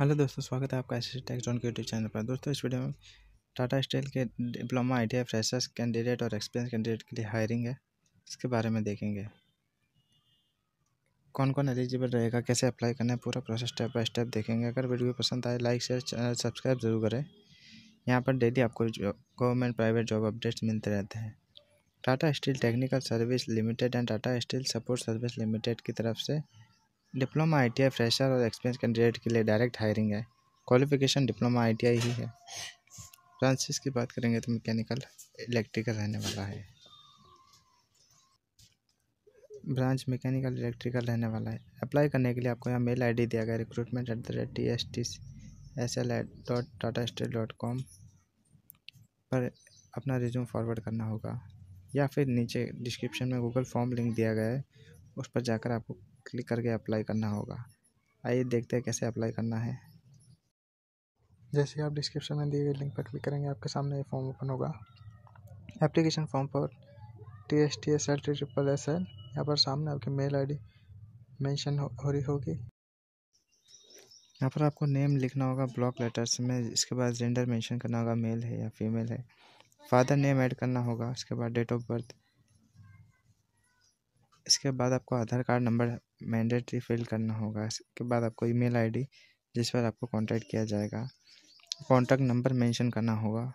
hello दोस्तों स्वागत है आपका एस टेक जोन के यूट्यूब चैनल पर दोस्तों इस वीडियो में टाटा स्टील के diploma I T freshers candidate और एक्सपीरियंस कैंडिडेट के लिए हायरिंग है इसके बारे में देखेंगे कौन कौन एलिजिबल रहेगा कैसे अप्लाई करना है पूरा प्रोसेस स्टेप बाय स्टेप देखेंगे अगर वीडियो पसंद आए लाइक शेयर चैनल सब्सक्राइब जरूर करें यहाँ पर डेली आपको गवर्नमेंट प्राइवेट जॉब अपडेट्स मिलते रहते हैं Tata steel technical service limited and Tata support service सर्विस लिमिटेड की तरफ से डिप्लोमा आई फ्रेशर और एक्सपीरियंस कैंडिडेट के लिए डायरेक्ट हायरिंग है क्वालिफिकेशन डिप्लोमा आई ही है फ्रांसिस की बात करेंगे तो मैकेनिकल इलेक्ट्रिकल रहने वाला है ब्रांच मैकेनिकल इलेक्ट्रिकल रहने वाला है अप्लाई करने के लिए आपको यहाँ मेल आईडी दिया गया recruitment at the rate T S T S L at dot Tata state dot com पर अपना रिज्यूम फॉरवर्ड करना होगा या फिर नीचे डिस्क्रिप्शन में गूगल फॉर्म लिंक दिया गया है उस पर जाकर आपको क्लिक करके अप्लाई करना होगा आइए देखते हैं कैसे अप्लाई करना है जैसे आप डिस्क्रिप्शन में दिए गए लिंक पर क्लिक करेंगे आपके सामने ये फॉर्म ओपन होगा एप्लीकेशन फॉर्म पर T S T S L T triple S L यहाँ पर सामने आपकी मेल आईडी मेंशन हो, हो रही होगी यहाँ पर आपको नेम लिखना होगा ब्लॉक लेटर्स में इसके बाद जेंडर मेंशन करना होगा मेल है या फीमेल है फादर नेम ऐड करना होगा इसके बाद डेट ऑफ बर्थ इसके बाद आपको Aadhaar card number mandatory fill करना होगा इसके बाद आपको ईमेल आईडी जिस पर आपको कांटेक्ट किया जाएगा कांटेक्ट नंबर मेंशन करना होगा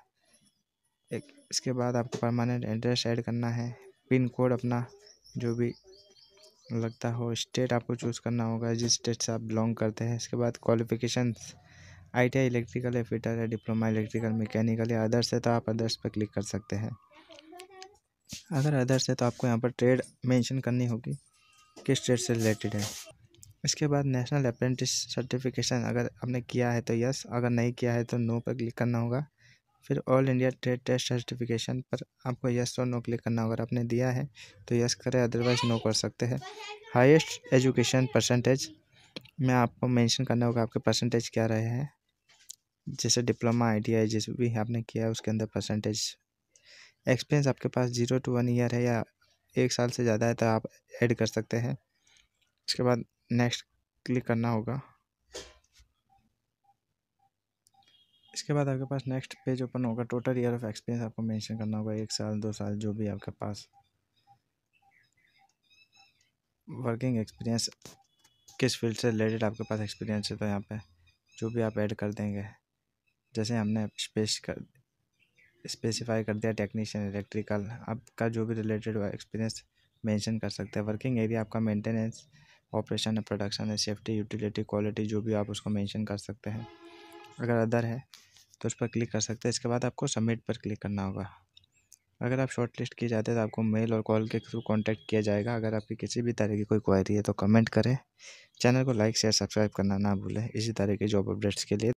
एक इसके बाद आपको परमानेंट एड्रेस ऐड करना है पिन कोड अपना जो भी लगता हो स्टेट आपको चूज़ करना होगा जिस स्टेट से आप बिलोंग करते हैं इसके बाद qualification I T I electrical या फिटर है डिप्लोमा इलेक्ट्रिकल मैकेनिकल या अदर्स है तो आप अदर्स पर क्लिक कर सकते हैं अगर अदर्स है तो आपको यहाँ पर ट्रेड मेंशन करनी होगी किस ट्रेड से रिलेटेड है इसके बाद नेशनल अप्रेंटिस सर्टिफिकेशन अगर आपने किया है तो यस अगर नहीं किया है तो नो पर क्लिक करना होगा फिर all India trade test certification पर आपको यस और नो क्लिक करना होगा आपने दिया है तो यस करें अदरवाइज नो कर सकते हैं हाईएस्ट एजुकेशन परसेंटेज मैं आपको मेंशन करना होगा आपके परसेंटेज क्या रहे हैं जैसे डिप्लोमा आई टी आई जिस भी आपने किया है उसके अंदर परसेंटेज एक्सपीरियंस आपके पास जीरो टू वन ईयर है या एक साल से ज़्यादा है तो आप ऐड कर सकते हैं उसके बाद नेक्स्ट क्लिक करना होगा इसके बाद आपके पास नेक्स्ट पेज ओपन होगा टोटल ईयर ऑफ एक्सपीरियंस आपको मेंशन करना होगा एक साल दो साल जो भी आपके पास वर्किंग एक्सपीरियंस किस फील्ड से रिलेटेड आपके पास एक्सपीरियंस है तो यहाँ पे जो भी आप ऐड कर देंगे जैसे हमने स्पेस कर स्पेसिफाई कर दिया टेक्नीशियन इलेक्ट्रिकल आपका जो भी रिलेटेड एक्सपीरियंस मेंशन कर सकते हैं वर्किंग एरिया आपका मेंटेनेंस ऑपरेशन है प्रोडक्शन है सेफ्टी यूटिलिटी क्वालिटी जो भी आप उसको मेंशन कर सकते हैं अगर अदर है तो उस पर क्लिक कर सकते हैं इसके बाद आपको सबमिट पर क्लिक करना होगा अगर आप शॉर्ट लिस्ट किए जाते हैं तो आपको मेल और कॉल के थ्रू कॉन्टैक्ट किया जाएगा अगर आपकी किसी भी तरह की कोई क्वारी है तो कमेंट करें चैनल को लाइक शेयर सब्सक्राइब करना ना भूलें इसी तरह के जॉब अपडेट्स के लिए